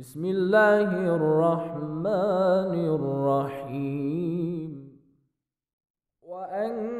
بسم الله الرحمن الرحيم وأن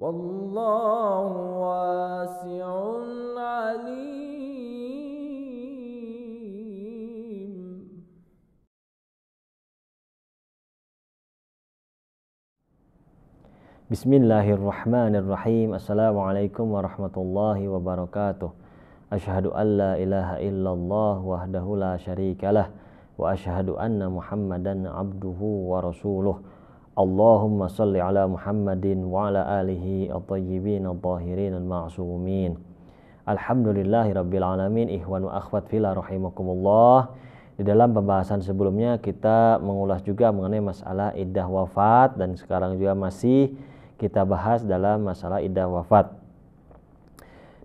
والله واسع عليم بسم الله الرحمن الرحيم السلام عليكم ورحمة الله وبركاته أشهد أن لا إله إلا الله وحده لا شريك له وأشهد أن محمدا عبده ورسوله Allahumma salli ala Muhammadin wa ala alihi at-tayyibin at-tahirin al-ma'sumin. Alhamdulillahi rabbil alamin ihwan wa akhwat fila rahimakumullah. Di dalam pembahasan sebelumnya kita mengulas juga mengenai masalah iddah wafat dan sekarang juga masih kita bahas dalam masalah iddah wafat.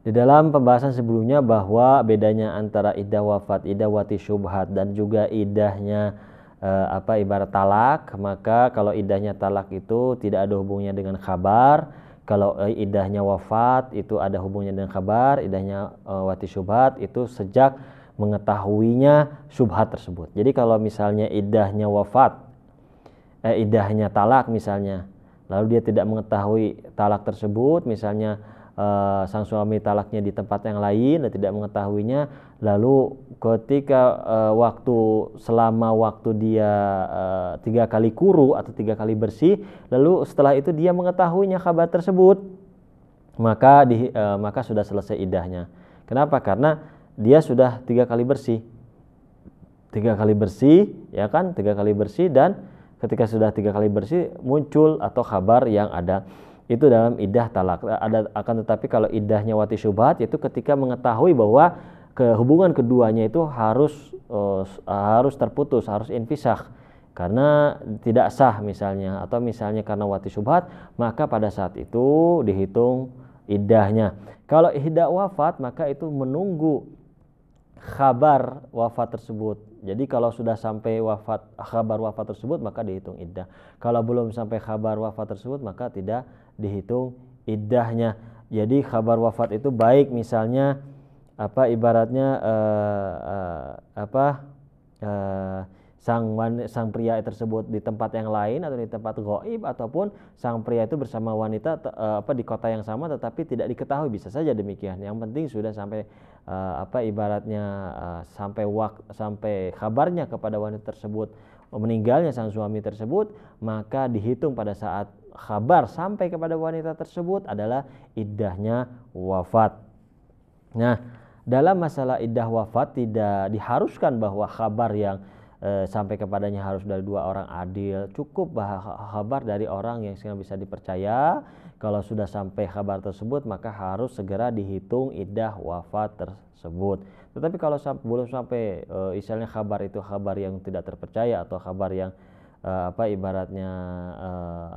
Di dalam pembahasan sebelumnya bahwa bedanya antara iddah wafat, iddah wati syubhat dan juga iddahnya e, apa ibarat talak maka kalau idahnya talak itu tidak ada hubungnya dengan kabar kalau eh, idahnya wafat itu ada hubungnya dengan kabar idahnya e, wati syubhat itu sejak mengetahuinya subhat tersebut jadi kalau misalnya idahnya wafat eh, idahnya talak misalnya lalu dia tidak mengetahui talak tersebut misalnya uh, sang suami talaknya di tempat yang lain dan tidak mengetahuinya lalu ketika uh, waktu selama waktu dia uh, tiga kali kuru atau tiga kali bersih lalu setelah itu dia mengetahuinya kabar tersebut maka di, uh, maka sudah selesai idahnya kenapa karena dia sudah tiga kali bersih tiga kali bersih ya kan tiga kali bersih dan ketika sudah tiga kali bersih muncul atau kabar yang ada itu dalam idah talak. Eh, ada akan tetapi kalau idahnya wati syubhat itu ketika mengetahui bahwa kehubungan keduanya itu harus uh, harus terputus, harus inpisah karena tidak sah misalnya atau misalnya karena wati syubhat maka pada saat itu dihitung idahnya. Kalau idah wafat maka itu menunggu kabar wafat tersebut jadi kalau sudah sampai wafat kabar wafat tersebut maka dihitung iddah. Kalau belum sampai kabar wafat tersebut maka tidak dihitung iddahnya. Jadi kabar wafat itu baik misalnya apa ibaratnya uh, uh, apa uh, sang wan, sang pria tersebut di tempat yang lain atau di tempat goib ataupun sang pria itu bersama wanita uh, apa di kota yang sama tetapi tidak diketahui bisa saja demikian. Yang penting sudah sampai uh, apa ibaratnya uh, sampai wak, sampai kabarnya kepada wanita tersebut eh, meninggalnya sang suami tersebut maka dihitung pada saat kabar sampai kepada wanita tersebut adalah iddahnya wafat. Nah, dalam masalah iddah wafat tidak diharuskan bahwa kabar yang Eh, sampai kepadanya harus dari dua orang adil cukup kabar dari orang yang bisa dipercaya kalau sudah sampai kabar tersebut maka harus segera dihitung idah wafat tersebut tetapi kalau belum sampai e, misalnya kabar itu kabar yang tidak terpercaya atau kabar yang e, apa ibaratnya e,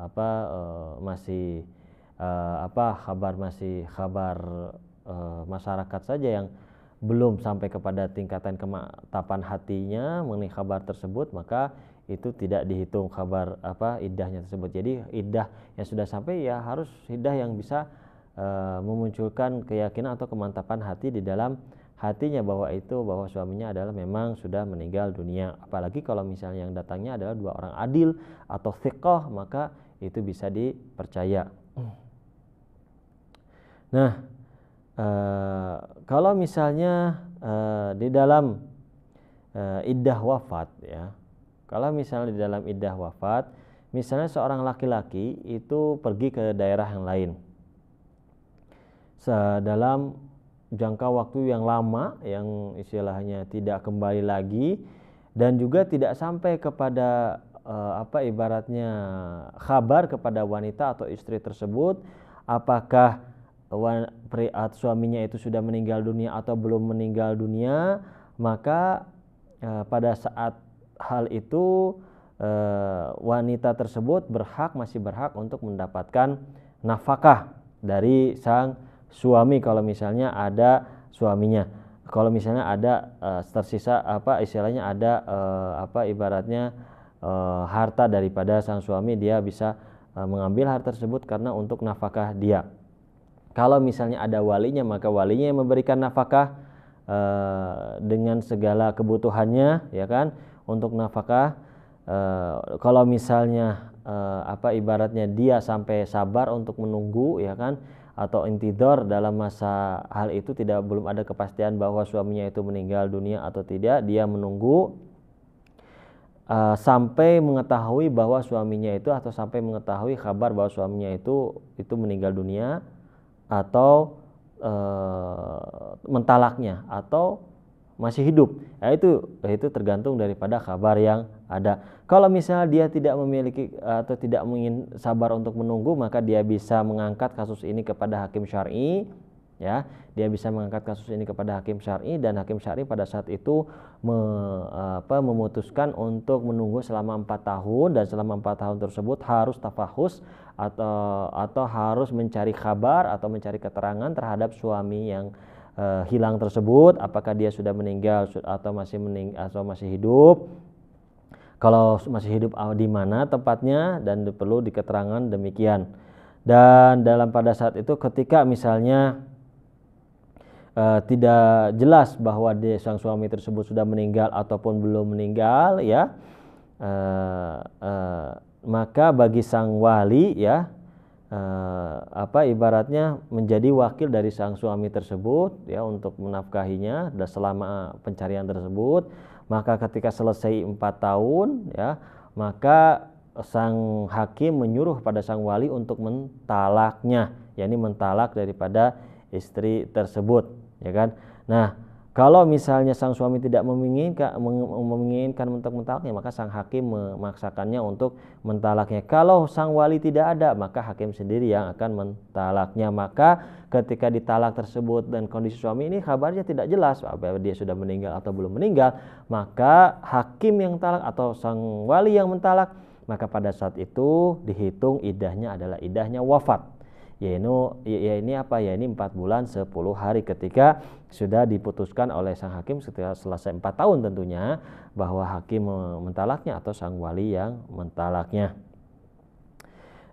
apa e, masih e, apa kabar masih kabar e, masyarakat saja yang belum sampai kepada tingkatan kematapan hatinya mengenai kabar tersebut maka itu tidak dihitung kabar apa idahnya tersebut jadi idah yang sudah sampai ya harus idah yang bisa e, memunculkan keyakinan atau kemantapan hati di dalam hatinya bahwa itu bahwa suaminya adalah memang sudah meninggal dunia apalagi kalau misalnya yang datangnya adalah dua orang adil atau thiqah maka itu bisa dipercaya hmm. nah eh kalau misalnya uh, di dalam uh, iddah wafat ya kalau misalnya di dalam iddah wafat misalnya seorang laki-laki itu pergi ke daerah yang lain sedalam dalam jangka waktu yang lama yang istilahnya tidak kembali lagi dan juga tidak sampai kepada uh, apa ibaratnya kabar kepada wanita atau istri tersebut apakah suaminya itu sudah meninggal dunia atau belum meninggal dunia maka e, pada saat hal itu e, wanita tersebut berhak masih berhak untuk mendapatkan nafkah dari sang suami kalau misalnya ada suaminya kalau misalnya ada e, tersisa apa istilahnya ada e, apa ibaratnya e, harta daripada sang suami dia bisa e, mengambil harta tersebut karena untuk nafkah dia kalau misalnya ada walinya, maka walinya yang memberikan nafkah uh, dengan segala kebutuhannya, ya kan? Untuk nafkah, uh, kalau misalnya uh, apa ibaratnya dia sampai sabar untuk menunggu, ya kan? Atau intidor dalam masa hal itu tidak belum ada kepastian bahwa suaminya itu meninggal dunia atau tidak, dia menunggu uh, sampai mengetahui bahwa suaminya itu atau sampai mengetahui kabar bahwa suaminya itu itu meninggal dunia atau e, mentalaknya atau masih hidup. Ya itu ya itu tergantung daripada kabar yang ada. Kalau misalnya dia tidak memiliki atau tidak ingin sabar untuk menunggu, maka dia bisa mengangkat kasus ini kepada hakim syar'i ya dia bisa mengangkat kasus ini kepada hakim syari dan hakim syari pada saat itu me, apa, memutuskan untuk menunggu selama empat tahun dan selama empat tahun tersebut harus tafahus atau atau harus mencari kabar atau mencari keterangan terhadap suami yang e, hilang tersebut apakah dia sudah meninggal atau masih mening atau masih hidup kalau masih hidup ah, di mana tempatnya dan perlu diketerangan demikian dan dalam pada saat itu ketika misalnya uh, tidak jelas bahwa dia, sang suami tersebut sudah meninggal ataupun belum meninggal ya uh, uh, maka bagi sang wali ya uh, apa ibaratnya menjadi wakil dari sang suami tersebut ya untuk menafkahinya dan selama pencarian tersebut maka ketika selesai empat tahun ya maka sang hakim menyuruh pada sang wali untuk mentalaknya yakni mentalak daripada istri tersebut ya kan nah kalau misalnya sang suami tidak meminginkan menginginkan untuk mentalaknya maka sang hakim memaksakannya untuk mentalaknya kalau sang wali tidak ada maka hakim sendiri yang akan mentalaknya maka ketika ditalak tersebut dan kondisi suami ini kabarnya tidak jelas apa dia sudah meninggal atau belum meninggal maka hakim yang talak atau sang wali yang mentalak maka pada saat itu dihitung idahnya adalah idahnya wafat ya ini ya ini apa ya ini empat bulan 10 hari ketika sudah diputuskan oleh sang hakim setelah selesai empat tahun tentunya bahwa hakim mentalaknya atau sang wali yang mentalaknya.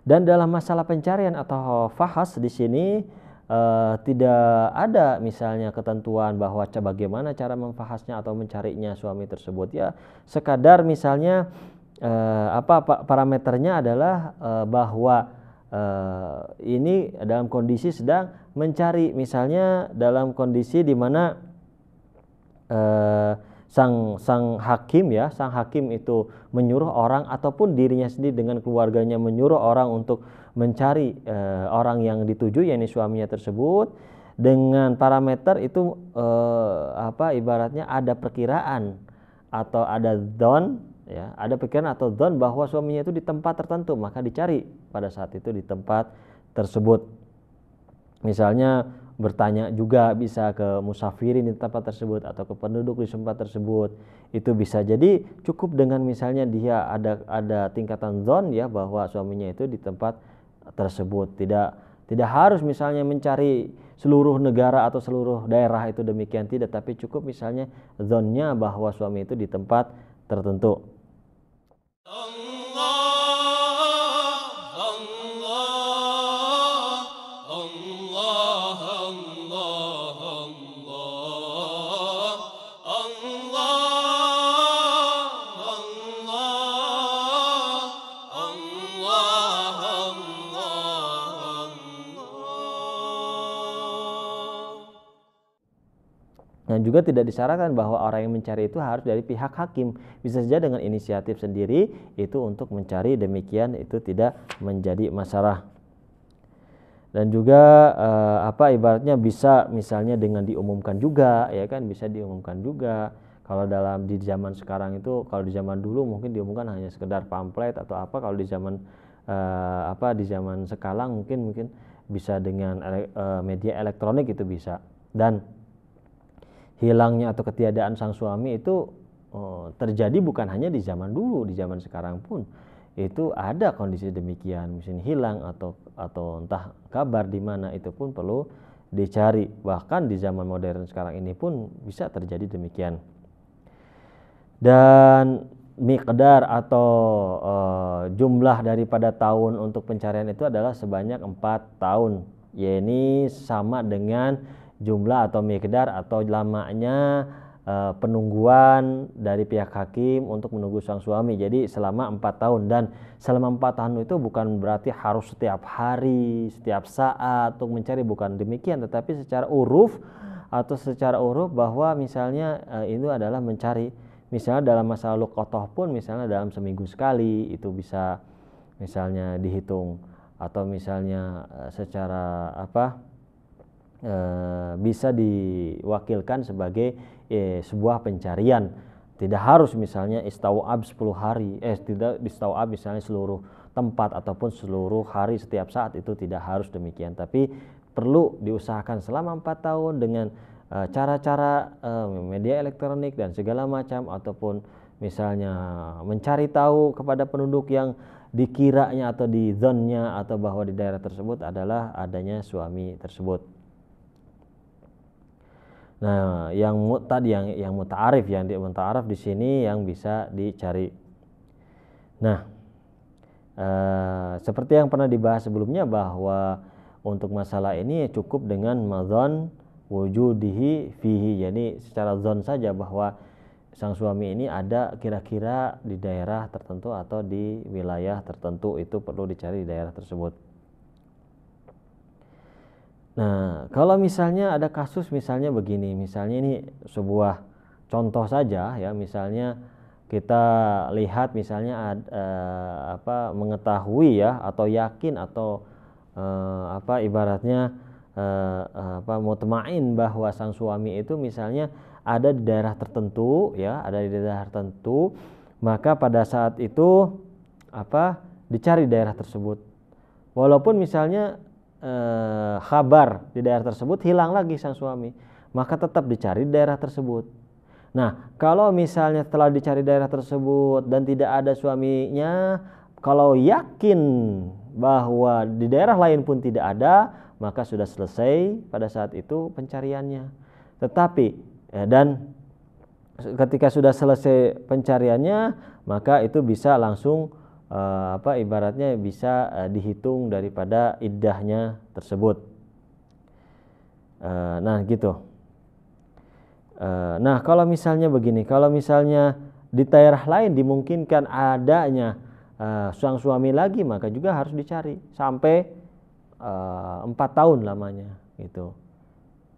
Dan dalam masalah pencarian atau fahas di sini eh, tidak ada misalnya ketentuan bahwa bagaimana cara memfahasnya atau mencarinya suami tersebut ya sekadar misalnya eh, apa parameternya adalah eh, bahwa Eh, ini dalam kondisi sedang mencari misalnya dalam kondisi di mana eh, sang sang hakim ya sang hakim itu menyuruh orang ataupun dirinya sendiri dengan keluarganya menyuruh orang untuk mencari eh, orang yang dituju yakni suaminya tersebut dengan parameter itu apa ibaratnya ada perkiraan atau ada don ya ada pikiran atau don bahwa suaminya itu di tempat tertentu maka dicari pada saat itu di tempat tersebut misalnya bertanya juga bisa ke musafirin di tempat tersebut atau ke penduduk di tempat tersebut itu bisa jadi cukup dengan misalnya dia ada ada tingkatan zon ya bahwa suaminya itu di tempat tersebut tidak tidak harus misalnya mencari seluruh negara atau seluruh daerah itu demikian tidak tapi cukup misalnya zonnya bahwa suami itu di tempat tertentu Allah. Nah juga tidak disarankan bahwa orang yang mencari itu harus dari pihak hakim. Bisa saja dengan inisiatif sendiri itu untuk mencari demikian itu tidak menjadi masalah. Dan juga eh, apa ibaratnya bisa misalnya dengan diumumkan juga ya kan bisa diumumkan juga. Kalau dalam di zaman sekarang itu kalau di zaman dulu mungkin diumumkan hanya sekedar pamflet atau apa kalau di zaman eh, apa di zaman sekarang mungkin mungkin bisa dengan ele, eh, media elektronik itu bisa. Dan hilangnya atau ketiadaan sang suami itu uh, terjadi bukan hanya di zaman dulu, di zaman sekarang pun itu ada kondisi demikian, mungkin hilang atau atau entah kabar di mana itu pun perlu dicari. Bahkan di zaman modern sekarang ini pun bisa terjadi demikian. Dan mikdar atau e, jumlah daripada tahun untuk pencarian itu adalah sebanyak empat tahun. yaitu sama dengan jumlah atau mikdar atau lamanya e, penungguan dari pihak hakim untuk menunggu sang suami. Jadi selama empat tahun dan selama empat tahun itu bukan berarti harus setiap hari, setiap saat untuk mencari bukan demikian, tetapi secara uruf atau secara uruf bahwa misalnya e, itu adalah mencari misalnya dalam masalah lukotoh pun misalnya dalam seminggu sekali itu bisa misalnya dihitung atau misalnya eh, secara apa e, bisa diwakilkan sebagai e, sebuah pencarian. Tidak harus misalnya istawab 10 hari, eh tidak istawab misalnya seluruh tempat ataupun seluruh hari setiap saat itu tidak harus demikian. Tapi perlu diusahakan selama empat tahun dengan eh, cara-cara e, e, media elektronik dan segala macam ataupun misalnya mencari tahu kepada penduduk yang dikiranya atau di zonnya atau bahwa di daerah tersebut adalah adanya suami tersebut. Nah, yang mu'tad yang yang muta'arif yang di muta'arif di sini yang bisa dicari. Nah, eh, seperti yang pernah dibahas sebelumnya bahwa untuk masalah ini cukup dengan madhon wujudihi fihi. Jadi secara zon saja bahwa sang suami ini ada kira-kira di daerah tertentu atau di wilayah tertentu itu perlu dicari di daerah tersebut. Nah, kalau misalnya ada kasus misalnya begini, misalnya ini sebuah contoh saja ya, misalnya kita lihat misalnya ad, eh, apa mengetahui ya atau yakin atau eh, apa ibaratnya eh, eh apa mutmain bahwa sang suami itu misalnya ada di daerah tertentu ya, ada di daerah tertentu, maka pada saat itu apa dicari daerah tersebut. Walaupun misalnya eh, khabar di daerah tersebut hilang lagi sang suami maka tetap dicari di daerah tersebut nah kalau misalnya telah dicari daerah tersebut dan tidak ada suaminya kalau yakin bahwa di daerah lain pun tidak ada maka sudah selesai pada saat itu pencariannya tetapi eh, dan ketika sudah selesai pencariannya maka itu bisa langsung uh, apa ibaratnya bisa uh, dihitung daripada iddahnya tersebut. Uh, nah gitu. Uh, nah kalau misalnya begini, kalau misalnya di daerah lain dimungkinkan adanya uh, suami lagi maka juga harus dicari sampai empat uh, tahun lamanya gitu.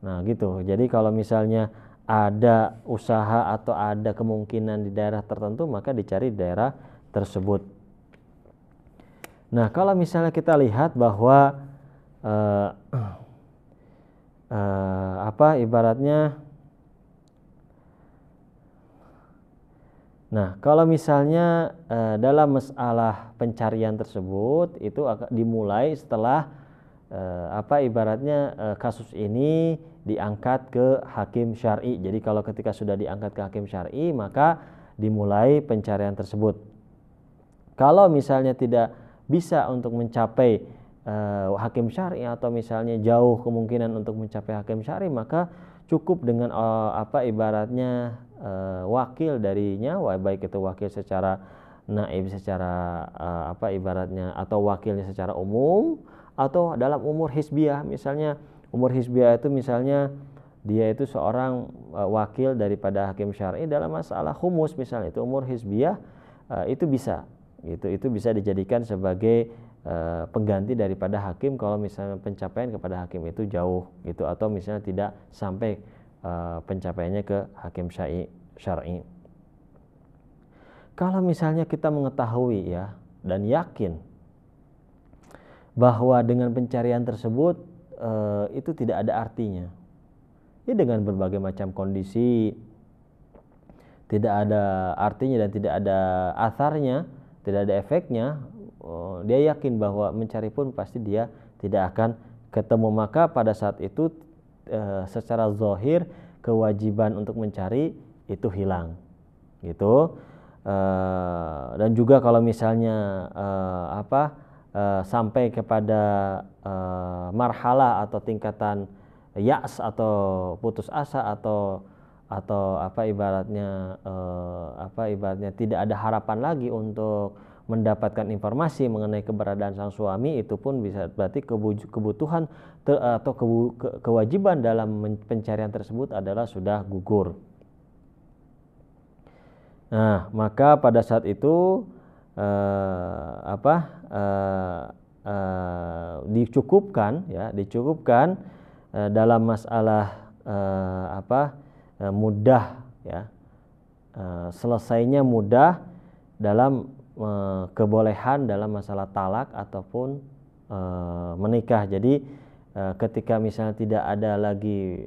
Nah gitu. Jadi kalau misalnya ada usaha atau ada kemungkinan di daerah tertentu maka dicari daerah tersebut. Nah, kalau misalnya kita lihat bahwa uh, uh, apa ibaratnya Nah, kalau misalnya uh, dalam masalah pencarian tersebut itu dimulai setelah uh, apa ibaratnya uh, kasus ini diangkat ke hakim syar'i. Jadi kalau ketika sudah diangkat ke hakim syar'i maka dimulai pencarian tersebut. Kalau misalnya tidak bisa untuk mencapai uh, hakim syari atau misalnya jauh kemungkinan untuk mencapai hakim syari maka cukup dengan uh, apa ibaratnya uh, wakil darinya baik itu wakil secara naib secara uh, apa ibaratnya atau wakilnya secara umum atau dalam umur hisbiah misalnya umur hisbiah itu misalnya dia itu seorang uh, wakil daripada hakim syar'i dalam masalah humus misalnya itu umur hisbiah uh, itu bisa itu itu bisa dijadikan sebagai e, pengganti daripada hakim kalau misalnya pencapaian kepada hakim itu jauh gitu atau misalnya tidak sampai e, pencapaiannya ke hakim syai syar'i. Kalau misalnya kita mengetahui ya dan yakin bahwa dengan pencarian tersebut e, itu tidak ada artinya. Ya dengan berbagai macam kondisi tidak ada artinya dan tidak ada asarnya tidak ada efeknya, oh, dia yakin bahwa mencari pun pasti dia tidak akan ketemu. Maka pada saat itu eh, secara zohir kewajiban untuk mencari itu hilang, gitu. Uh, dan juga kalau misalnya uh, apa uh, sampai kepada uh, marhala atau tingkatan yas atau putus asa atau atau apa ibaratnya eh, apa ibaratnya tidak ada harapan lagi untuk mendapatkan informasi mengenai keberadaan sang suami itu pun bisa berarti kebutuhan ter, atau ke, kewajiban dalam pencarian tersebut adalah sudah gugur. Nah, maka pada saat itu eh, apa eh, eh, dicukupkan ya, dicukupkan eh, dalam masalah eh, apa Eh, mudah ya eh, selesainya mudah dalam eh, kebolehan dalam masalah talak ataupun menikah jadi ketika misalnya tidak ada lagi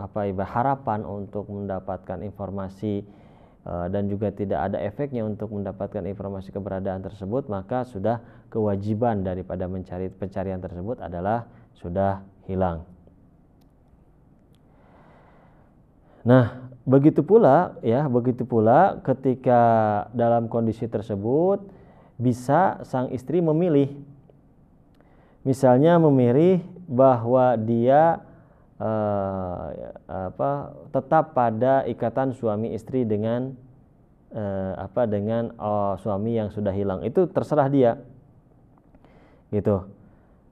apa iba harapan untuk mendapatkan informasi dan juga tidak ada efeknya untuk mendapatkan informasi keberadaan tersebut maka sudah kewajiban daripada mencari pencarian tersebut adalah sudah hilang. Nah, begitu pula ya, begitu pula ketika dalam kondisi tersebut bisa sang istri memilih. Misalnya memilih bahwa dia eh, apa tetap pada ikatan suami istri dengan eh, apa dengan oh, suami yang sudah hilang. Itu terserah dia. Gitu.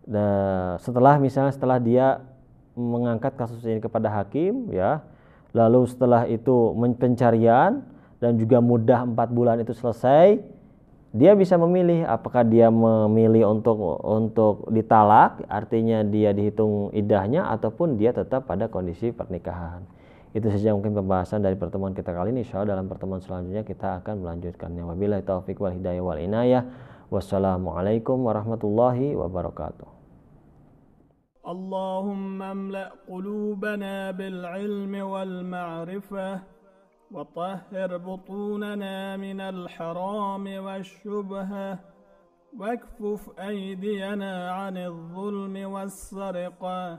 Nah, setelah misalnya setelah dia mengangkat kasus ini kepada hakim ya, lalu setelah itu pencarian dan juga mudah empat bulan itu selesai dia bisa memilih apakah dia memilih untuk untuk ditalak artinya dia dihitung idahnya ataupun dia tetap pada kondisi pernikahan itu saja mungkin pembahasan dari pertemuan kita kali ini insyaallah dalam pertemuan selanjutnya kita akan melanjutkannya wabillahi taufik wal hidayah wal inayah wassalamualaikum warahmatullahi wabarakatuh اللهم املأ قلوبنا بالعلم والمعرفة وطهر بطوننا من الحرام والشبهة واكفف أيدينا عن الظلم والسرقة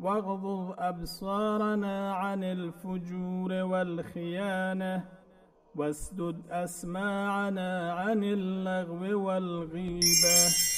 واغضض أبصارنا عن الفجور والخيانة واسدد أسماعنا عن اللغو والغيبة